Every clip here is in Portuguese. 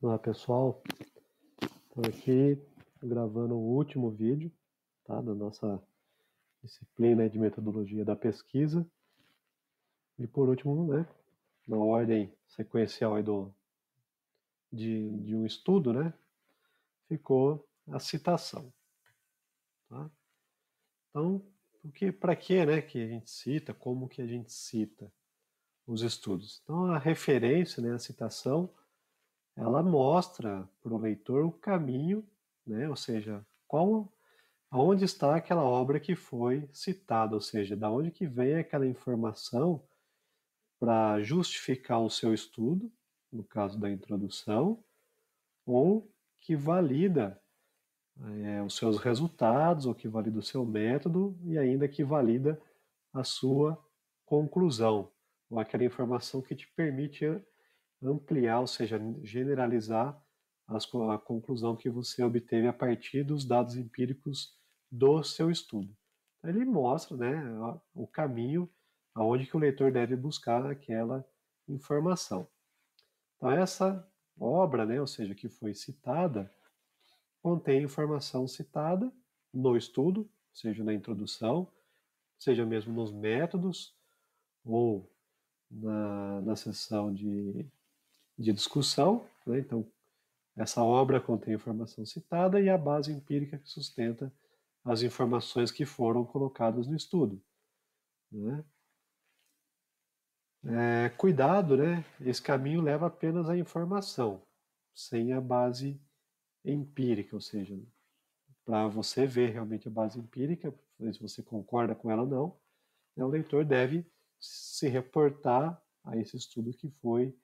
Olá pessoal, estou aqui gravando o último vídeo tá, da nossa disciplina de metodologia da pesquisa. E por último, né, na ordem sequencial do, de, de um estudo, né, ficou a citação. Tá? Então, para que, né, que a gente cita, como que a gente cita os estudos? Então, a referência, né, a citação, ela mostra para o leitor o caminho, né? ou seja, qual, onde está aquela obra que foi citada, ou seja, da onde que vem aquela informação para justificar o seu estudo, no caso da introdução, ou que valida é, os seus resultados, ou que valida o seu método, e ainda que valida a sua conclusão, ou aquela informação que te permite ampliar, ou seja, generalizar as, a conclusão que você obteve a partir dos dados empíricos do seu estudo. Então, ele mostra né, o caminho aonde que o leitor deve buscar aquela informação. Então, essa obra, né, ou seja, que foi citada, contém informação citada no estudo, seja na introdução, seja mesmo nos métodos, ou na, na sessão de de discussão. Né? Então, essa obra contém informação citada e a base empírica que sustenta as informações que foram colocadas no estudo. Né? É, cuidado, né? Esse caminho leva apenas à informação, sem a base empírica, ou seja, para você ver realmente a base empírica, né, se você concorda com ela ou não, né, o leitor deve se reportar a esse estudo que foi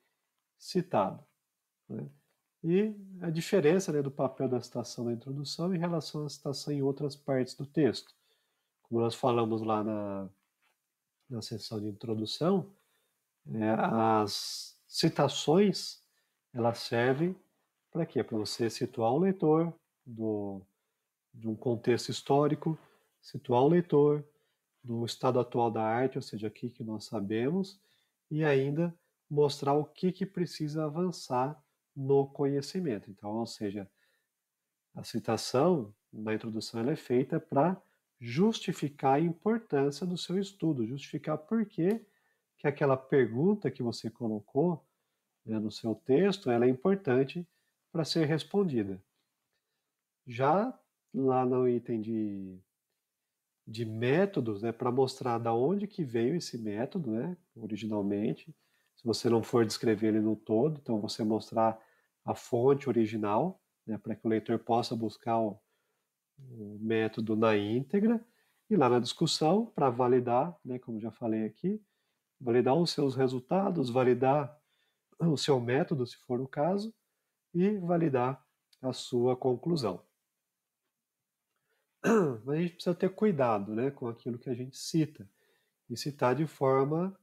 citado. Né? E a diferença né, do papel da citação na introdução em relação à citação em outras partes do texto. Como nós falamos lá na, na sessão de introdução, né, as citações elas servem para quê? Para você situar o leitor do, de um contexto histórico, situar o leitor do estado atual da arte, ou seja, aqui que nós sabemos, e ainda mostrar o que, que precisa avançar no conhecimento. Então, ou seja, a citação na introdução ela é feita para justificar a importância do seu estudo, justificar por que, aquela pergunta que você colocou né, no seu texto ela é importante para ser respondida. Já lá no item de, de métodos, né, para mostrar da onde que veio esse método, né, originalmente, se você não for descrever ele no todo, então você mostrar a fonte original, né, para que o leitor possa buscar o, o, método na íntegra, e lá na discussão, para validar, né, como já falei aqui, validar os seus resultados, validar o seu método, se for o caso, e validar a sua conclusão. Mas a gente precisa ter cuidado né, com aquilo que a gente cita, e citar de forma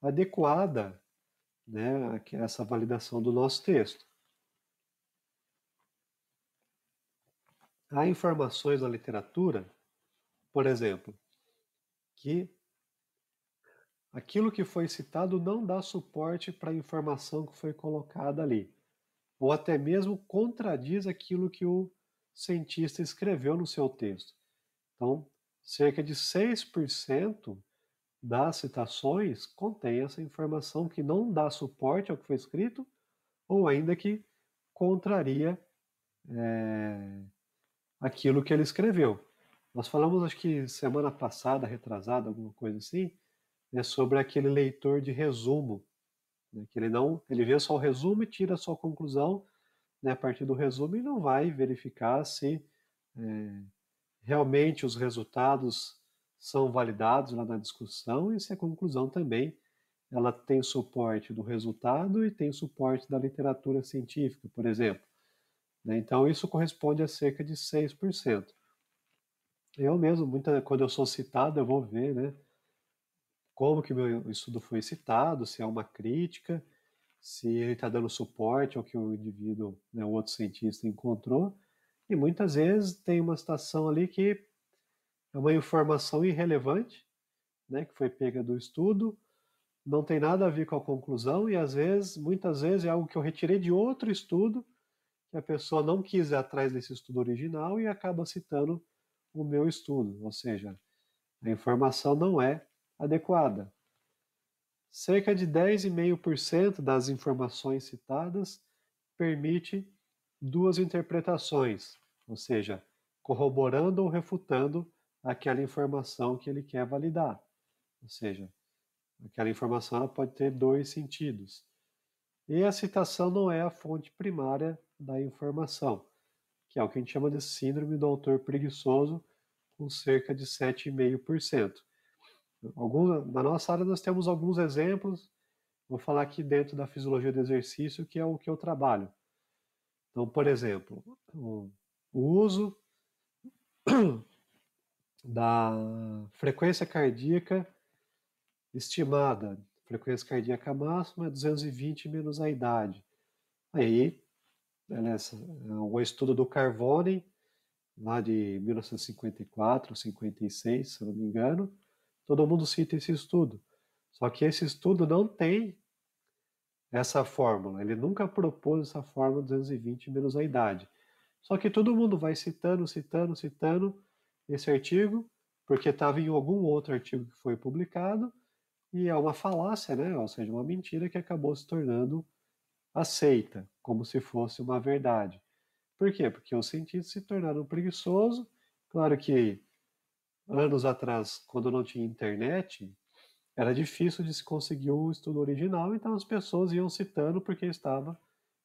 adequada né, que é essa validação do nosso texto. Há informações na literatura, por exemplo, que aquilo que foi citado não dá suporte para a informação que foi colocada ali, ou até mesmo contradiz aquilo que o cientista escreveu no seu texto. Então, cerca de 6% das citações contém essa informação que não dá suporte ao que foi escrito ou ainda que contraria é, aquilo que ele escreveu. Nós falamos, acho que semana passada, retrasada, alguma coisa assim, né, sobre aquele leitor de resumo, né, que ele não, ele vê só o resumo e tira a sua conclusão né, a partir do resumo e não vai verificar se é, realmente os resultados são validados lá na discussão e se a conclusão também ela tem suporte do resultado e tem suporte da literatura científica, por exemplo. Né? Então, isso corresponde a cerca de 6%. Eu mesmo, muita, quando eu sou citado, eu vou ver né, como que meu estudo foi citado, se é uma crítica, se ele está dando suporte ao que o indivíduo, né, o outro cientista encontrou. E muitas vezes tem uma citação ali que é uma informação irrelevante, né, que foi pega do estudo, não tem nada a ver com a conclusão e às vezes, muitas vezes, é algo que eu retirei de outro estudo que a pessoa não quis ir atrás desse estudo original e acaba citando o meu estudo, ou seja, a informação não é adequada. Cerca de 10,5% das informações citadas permite duas interpretações, ou seja, corroborando ou refutando aquela informação que ele quer validar. Ou seja, aquela informação pode ter dois sentidos. E a citação não é a fonte primária da informação, que é o que a gente chama de síndrome do autor preguiçoso, com cerca de 7,5%. Alguns, na nossa área nós temos alguns exemplos, vou falar aqui dentro da fisiologia do exercício, que é o que eu trabalho. Então, por exemplo, o uso da frequência cardíaca estimada, frequência cardíaca máxima é 220 menos a idade. Aí, beleza, o é estudo do Carvone, lá de 1954 ou 56, se não me engano, todo mundo cita esse estudo. Só que esse estudo não tem essa fórmula, ele nunca propôs essa fórmula 220 menos a idade. Só que todo mundo vai citando, citando, citando, esse artigo porque estava em algum outro artigo que foi publicado e é uma falácia, né? Ou seja, uma mentira que acabou se tornando aceita como se fosse uma verdade. Por quê? Porque os cientistas se tornaram preguiçosos. Claro que anos atrás, quando não tinha internet, era difícil de se conseguir o estudo original, então as pessoas iam citando porque estava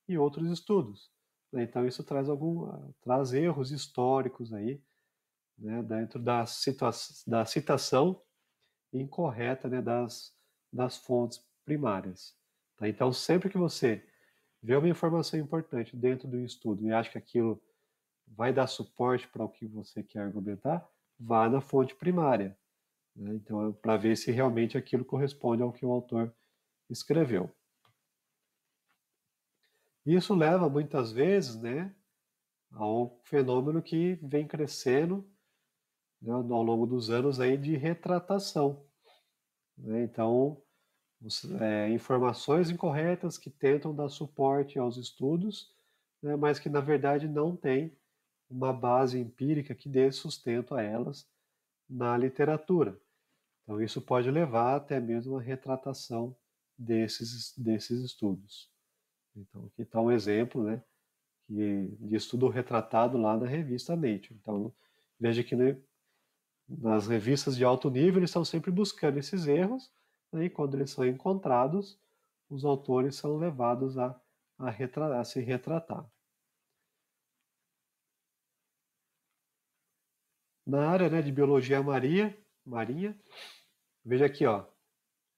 em outros estudos. Né? Então isso traz algum traz erros históricos aí né, dentro da, da citação incorreta né, das, das fontes primárias. Tá? Então, sempre que você vê uma informação importante dentro do estudo e acha que aquilo vai dar suporte para o que você quer argumentar, vá na fonte primária. Né? Então, é para ver se realmente aquilo corresponde ao que o autor escreveu. Isso leva muitas vezes, né, a um fenômeno que vem crescendo né, ao longo dos anos aí de retratação. Né? Então, os, é, informações incorretas que tentam dar suporte aos estudos, né, mas que na verdade não tem uma base empírica que dê sustento a elas na literatura. Então, isso pode levar até mesmo a retratação desses, desses estudos. Então, aqui está um exemplo né, de estudo retratado lá na revista Nature. Então, veja que né, nas revistas de alto nível, eles estão sempre buscando esses erros, né, e quando eles são encontrados, os autores são levados a, a, a se retratar. Na área né, de biologia maria, marinha, veja aqui, ó,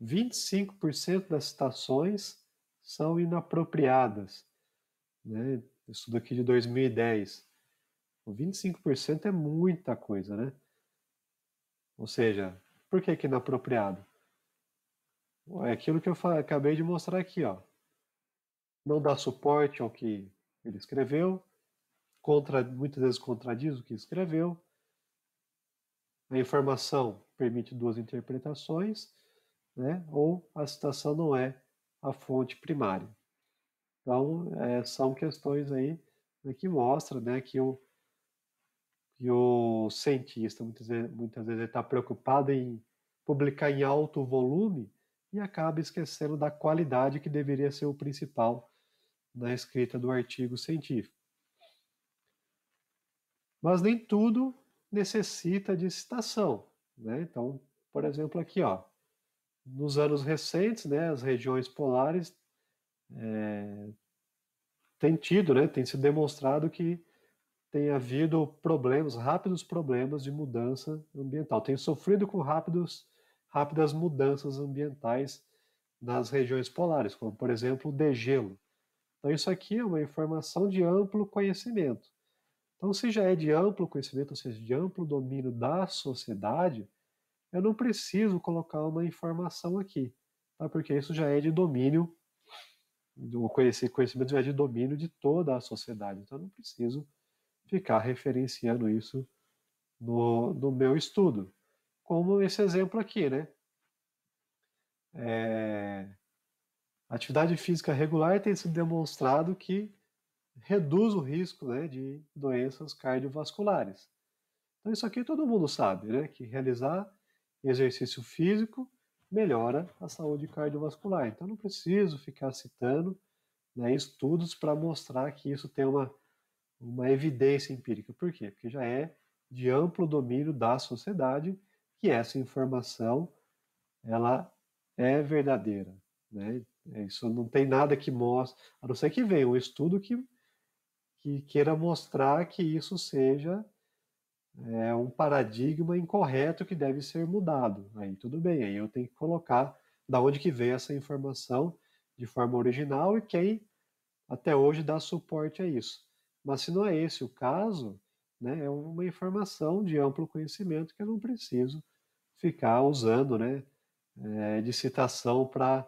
25% das citações são inapropriadas. Né? Estudo aqui de 2010. 25% então, é muita coisa, né? Ou seja, por que, que inapropriado? É aquilo que eu acabei de mostrar aqui, ó. Não dá suporte ao que ele escreveu, contra, muitas vezes contradiz o que escreveu. A informação permite duas interpretações, né? ou a citação não é a fonte primária. Então, é, são questões aí né, que mostram né, que o, e o cientista muitas vezes, muitas vezes está preocupado em publicar em alto volume e acaba esquecendo da qualidade que deveria ser o principal na escrita do artigo científico. Mas nem tudo necessita de citação. Né? Então, por exemplo, aqui, ó, nos anos recentes, né, as regiões polares é, eh, têm tido, né, tem se demonstrado que tem havido problemas, rápidos problemas de mudança ambiental. Tem sofrido com rápidos, rápidas mudanças ambientais nas regiões polares, como por exemplo o degelo. Então isso aqui é uma informação de amplo conhecimento. Então se já é de amplo conhecimento, ou seja, de amplo domínio da sociedade, eu não preciso colocar uma informação aqui, tá? porque isso já é de domínio, o conhecimento já é de domínio de toda a sociedade, então eu não preciso ficar referenciando isso no, no meu estudo. Como esse exemplo aqui, né? É, atividade física regular tem sido demonstrado que reduz o risco né, de doenças cardiovasculares. Então, isso aqui todo mundo sabe, né? Que realizar exercício físico melhora a saúde cardiovascular. Então, não preciso ficar citando né, estudos para mostrar que isso tem uma uma evidência empírica. Por quê? Porque já é de amplo domínio da sociedade que essa informação ela é verdadeira, né? É, isso não tem nada que mostre, a não ser que venha um estudo que, que queira mostrar que isso seja é, um paradigma incorreto que deve ser mudado. Aí tudo bem, aí eu tenho que colocar da onde que vem essa informação de forma original e quem até hoje dá suporte a isso. Mas se não é esse o caso, né, é uma informação de amplo conhecimento que eu não preciso ficar usando né, eh, de citação para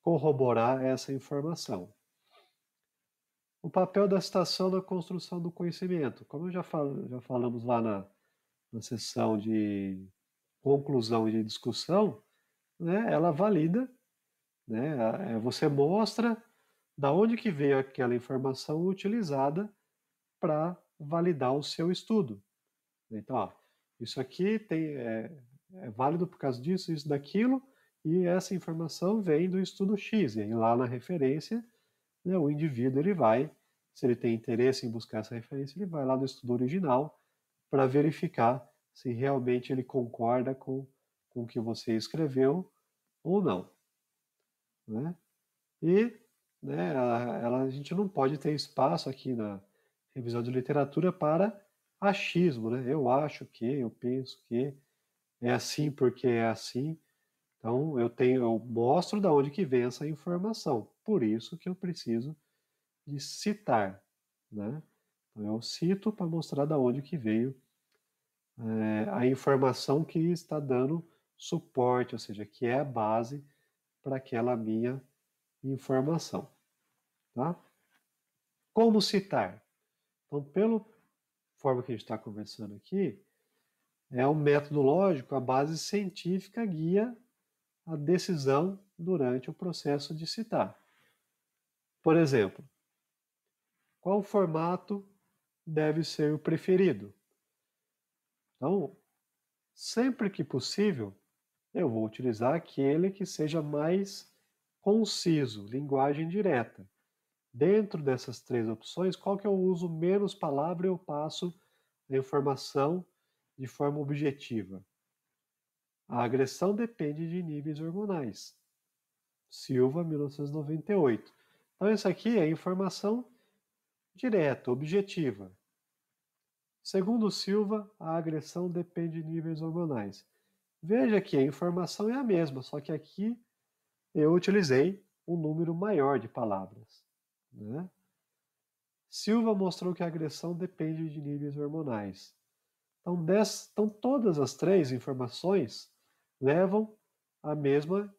corroborar essa informação. O papel da citação na construção do conhecimento. Como já, fal já falamos lá na, na sessão de conclusão de discussão, né, ela valida, né, eh, você mostra da onde que veio aquela informação utilizada para validar o seu estudo. Então, ó, isso aqui tem, é, é, válido por causa disso, isso, daquilo, e essa informação vem do estudo X. E aí, lá na referência, né, o indivíduo ele vai, se ele tem interesse em buscar essa referência, ele vai lá no estudo original para verificar se realmente ele concorda com, com o que você escreveu ou não. Né? E né, ela, ela, a gente não pode ter espaço aqui na, revisão de literatura para achismo, né? Eu acho que, eu penso que é assim porque é assim. Então eu tenho, eu mostro da onde que vem essa informação. Por isso que eu preciso de citar, né? Então eu cito para mostrar da onde que veio é, a informação que está dando suporte, ou seja, que é a base para aquela minha informação, tá? Como citar? Então, pela forma que a gente está conversando aqui, é um metodológico, a base científica guia a decisão durante o processo de citar. Por exemplo, qual formato deve ser o preferido? Então, sempre que possível, eu vou utilizar aquele que seja mais conciso, linguagem direta. Dentro dessas três opções, qual que eu uso menos palavra e eu passo a informação de forma objetiva? A agressão depende de níveis hormonais. Silva, 1998. Então, isso aqui é informação direta, objetiva. Segundo Silva, a agressão depende de níveis hormonais. Veja que a informação é a mesma, só que aqui eu utilizei um número maior de palavras. Né? Silva mostrou que a agressão depende de níveis hormonais. Então, então todas as três informações levam à mesma,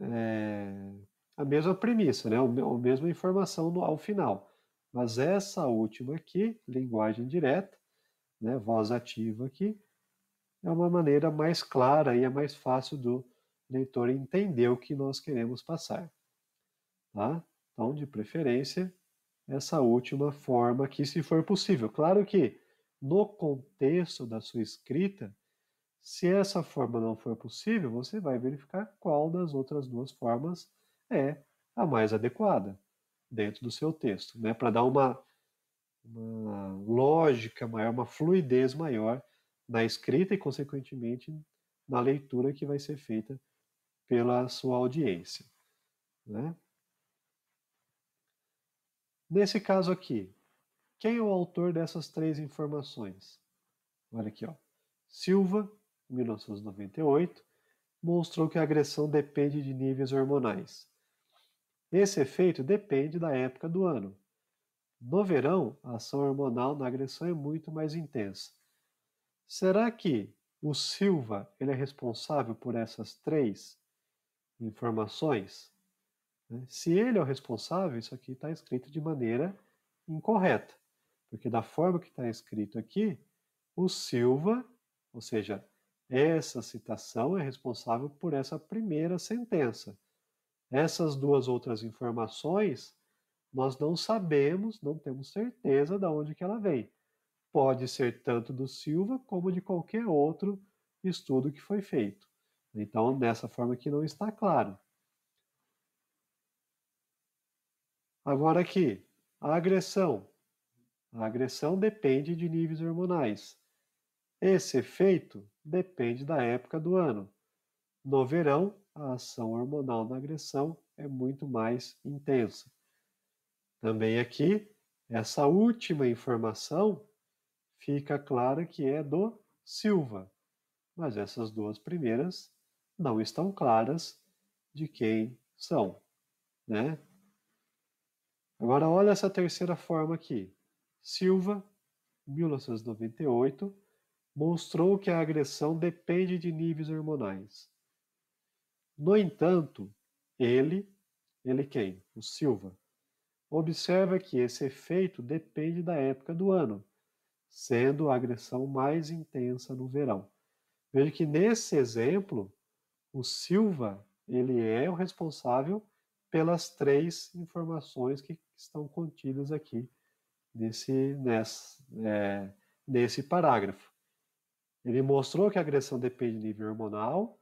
é, à mesma premissa, né? a mesma informação no, ao final. Mas essa última aqui, linguagem direta, né, voz ativa aqui, é uma maneira mais clara e é mais fácil do leitor entender o que nós queremos passar. Tá? Então, de preferência, essa última forma aqui, se for possível. Claro que, no contexto da sua escrita, se essa forma não for possível, você vai verificar qual das outras duas formas é a mais adequada dentro do seu texto, né? Para dar uma, uma lógica maior, uma fluidez maior na escrita e, consequentemente, na leitura que vai ser feita pela sua audiência, né? Nesse caso aqui, quem é o autor dessas três informações? Olha aqui, ó. Silva, 1998, mostrou que a agressão depende de níveis hormonais. Esse efeito depende da época do ano. No verão, a ação hormonal na agressão é muito mais intensa. Será que o Silva ele é responsável por essas três informações? Né? Se ele é o responsável, isso aqui está escrito de maneira incorreta. Porque da forma que está escrito aqui, o Silva, ou seja, essa citação é responsável por essa primeira sentença. Essas duas outras informações, nós não sabemos, não temos certeza de onde que ela vem. Pode ser tanto do Silva como de qualquer outro estudo que foi feito. Então, dessa forma que não está claro. Agora aqui, a agressão. A agressão depende de níveis hormonais. Esse efeito depende da época do ano. No verão, a ação hormonal da agressão é muito mais intensa. Também aqui, essa última informação fica clara que é do Silva, mas essas duas primeiras não estão claras de quem são, né? Agora olha essa terceira forma aqui. Silva, 1998, mostrou que a agressão depende de níveis hormonais. No entanto, ele, ele quem? O Silva, observa que esse efeito depende da época do ano, sendo a agressão mais intensa no verão. Veja que nesse exemplo, o Silva, ele é o responsável pelas três informações que estão contidas aqui nesse, é, nesse parágrafo. Ele mostrou que a agressão depende de nível hormonal,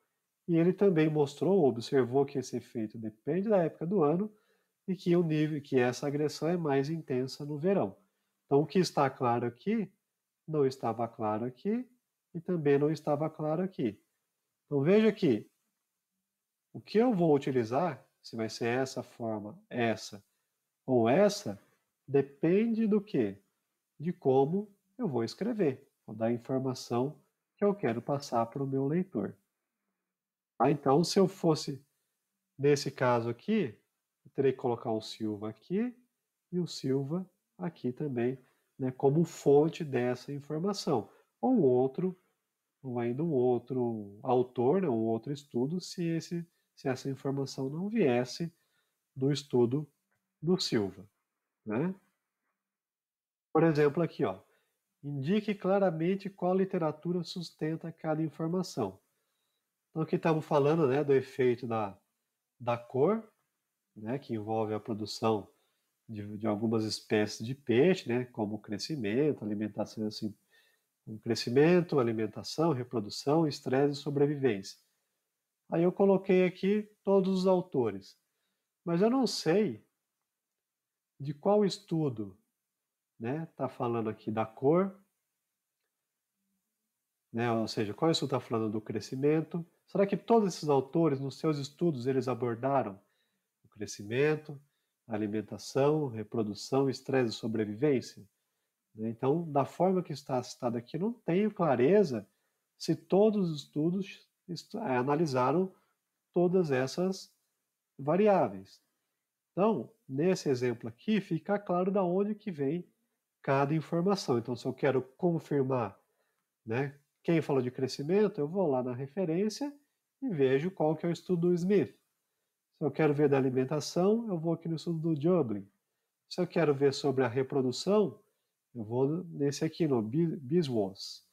e ele também mostrou, observou que esse efeito depende da época do ano e que o nível, que essa agressão é mais intensa no verão. Então, o que está claro aqui não estava claro aqui e também não estava claro aqui. Então, veja que o que eu vou utilizar se vai ser essa forma, essa ou essa, depende do que? De como eu vou escrever, ou da informação que eu quero passar para o meu leitor. Ah, então, se eu fosse, nesse caso aqui, eu terei que colocar o Silva aqui e o Silva aqui também, né, como fonte dessa informação. Ou outro, ou ainda um outro autor, né, um outro estudo, se esse se essa informação não viesse do estudo do Silva. Né? Por exemplo, aqui, ó, indique claramente qual literatura sustenta cada informação. Então, aqui estamos falando né, do efeito da, da cor, né, que envolve a produção de, de, algumas espécies de peixe, né, como crescimento, alimentação, assim, crescimento, alimentação, reprodução, estresse e sobrevivência. Aí eu coloquei aqui todos os autores. Mas eu não sei de qual estudo né? Tá falando aqui da cor, né? Ou seja, qual estudo está falando do crescimento? Será que todos esses autores, nos seus estudos, eles abordaram o crescimento, alimentação, reprodução, estresse e sobrevivência? Né, então, da forma que está citado aqui, não tenho clareza se todos os estudos é, analisaram todas essas variáveis. Então, nesse exemplo aqui, fica claro da onde que vem cada informação. Então, se eu quero confirmar né, quem falou de crescimento, eu vou lá na referência e vejo qual que é o estudo do Smith. Se eu quero ver da alimentação, eu vou aqui no estudo do Joblin. Se eu quero ver sobre a reprodução, eu vou nesse aqui, no Biswas.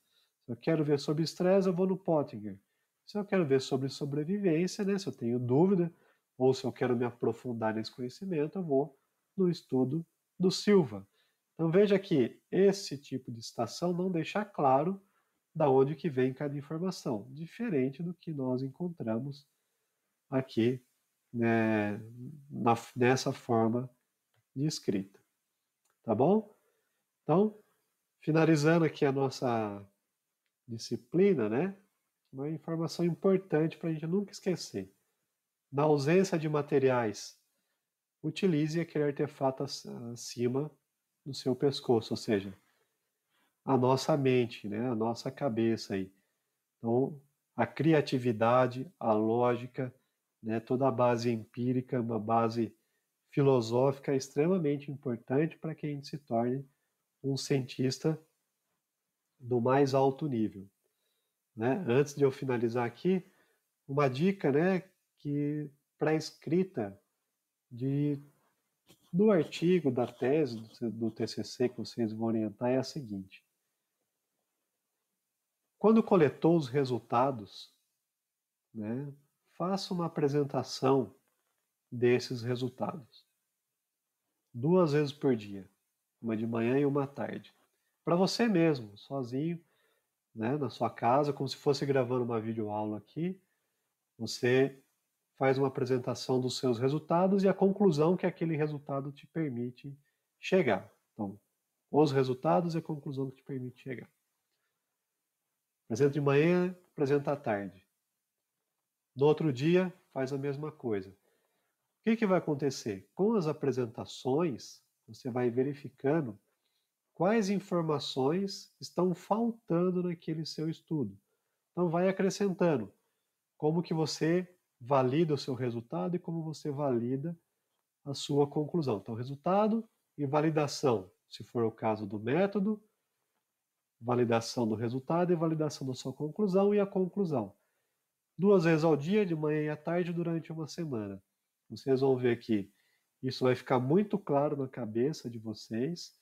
Se eu quero ver sobre estresse, eu vou no Pottinger se eu quero ver sobre sobrevivência, né, se eu tenho dúvida, ou se eu quero me aprofundar nesse conhecimento, eu vou no estudo do Silva. Então veja que esse tipo de citação não deixa claro da onde que vem cada informação, diferente do que nós encontramos aqui né, na, nessa forma de escrita. Tá bom? Então, finalizando aqui a nossa disciplina, né? Uma informação importante para a gente nunca esquecer. Na ausência de materiais, utilize aquele artefato acima do seu pescoço, ou seja, a nossa mente, né? a nossa cabeça aí. Então, a criatividade, a lógica, né? toda a base empírica, uma base filosófica é extremamente importante para que a gente se torne um cientista do mais alto nível. Né? Antes de eu finalizar aqui, uma dica né, que para a escrita de, do artigo, da tese, do, do TCC que vocês vão orientar é a seguinte. Quando coletou os resultados, né, faça uma apresentação desses resultados. Duas vezes por dia, uma de manhã e uma à tarde. Para você mesmo, sozinho, né, na sua casa, como se fosse gravando uma videoaula aqui. Você faz uma apresentação dos seus resultados e a conclusão que aquele resultado te permite chegar. Então, os resultados e a conclusão que te permite chegar. Apresenta de manhã, apresenta à tarde. No outro dia, faz a mesma coisa. O que, que vai acontecer? Com as apresentações, você vai verificando quais informações estão faltando naquele seu estudo. Então vai acrescentando como que você valida o seu resultado e como você valida a sua conclusão. Então resultado e validação, se for o caso do método, validação do resultado e validação da sua conclusão e a conclusão. Duas vezes ao dia, de manhã e à tarde, durante uma semana. Vocês vão ver que isso vai ficar muito claro na cabeça de vocês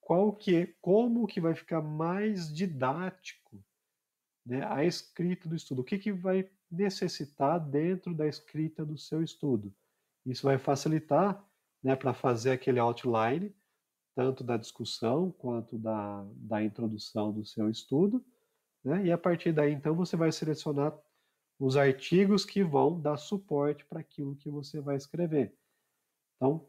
qual que, é, como que vai ficar mais didático né, a escrita do estudo, o que, que vai necessitar dentro da escrita do seu estudo. Isso vai facilitar né, para fazer aquele outline, tanto da discussão quanto da, da introdução do seu estudo. Né, e a partir daí, então, você vai selecionar os artigos que vão dar suporte para aquilo que você vai escrever. Então,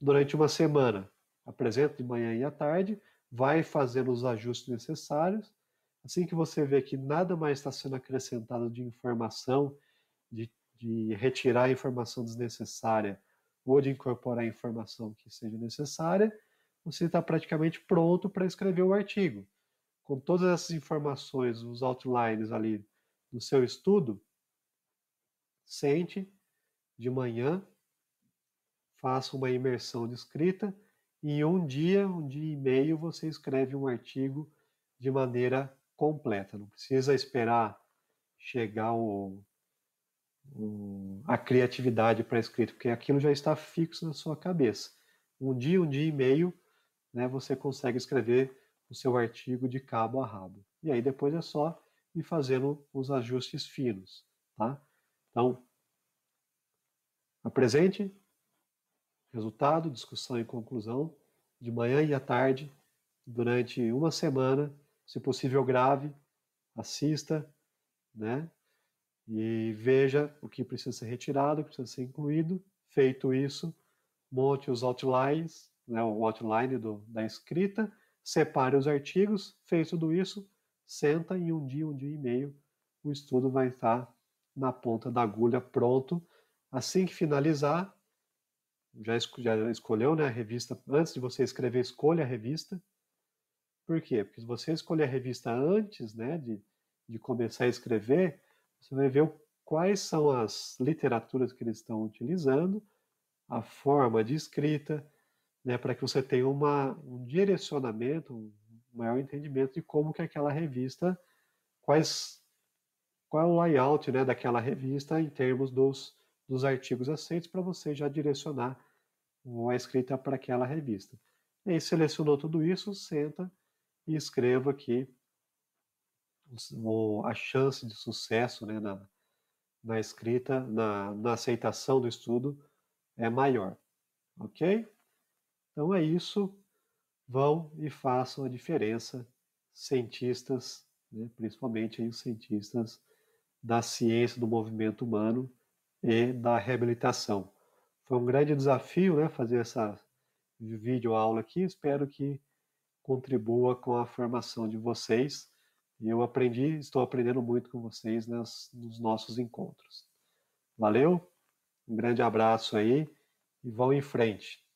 durante uma semana, apresenta de manhã e à tarde, vai fazendo os ajustes necessários. Assim que você vê que nada mais está sendo acrescentado de informação, de, de retirar informação desnecessária ou de incorporar informação que seja necessária, você está praticamente pronto para escrever o artigo. Com todas essas informações, os outlines ali do seu estudo, sente de manhã, faça uma imersão de escrita em um dia, um dia e meio, você escreve um artigo de maneira completa. Não precisa esperar chegar o, o, a criatividade para escrito, porque aquilo já está fixo na sua cabeça. Um dia, um dia e meio, né, você consegue escrever o seu artigo de cabo a rabo. E aí depois é só ir fazendo os ajustes finos, tá? Então, apresente, Resultado, discussão e conclusão, de manhã e à tarde, durante uma semana, se possível grave, assista, né? E veja o que precisa ser retirado, o que precisa ser incluído. Feito isso, monte os outlines, né, o outline do, da escrita, separe os artigos. Feito tudo isso, senta em um dia, um dia e meio, o estudo vai estar na ponta da agulha pronto. Assim que finalizar, já, esco, já escolheu né, a revista, antes de você escrever, escolha a revista. Por quê? Porque se você escolher a revista antes né, de, de começar a escrever, você vai ver quais são as literaturas que eles estão utilizando, a forma de escrita, né, para que você tenha uma, um direcionamento, um maior entendimento de como que aquela revista, quais, qual é o layout né, daquela revista em termos dos, dos artigos aceitos, para você já direcionar uma escrita para aquela revista. E aí selecionou tudo isso, senta e escreva aqui a chance de sucesso né, na, na escrita, na, na aceitação do estudo é maior. Ok? Então é isso. Vão e façam a diferença, cientistas, né, principalmente aí os cientistas da ciência do movimento humano e da reabilitação. Foi um grande desafio né, fazer essa vídeo aula aqui. Espero que contribua com a formação de vocês. E eu aprendi, estou aprendendo muito com vocês nas, nos nossos encontros. Valeu, um grande abraço aí e vão em frente.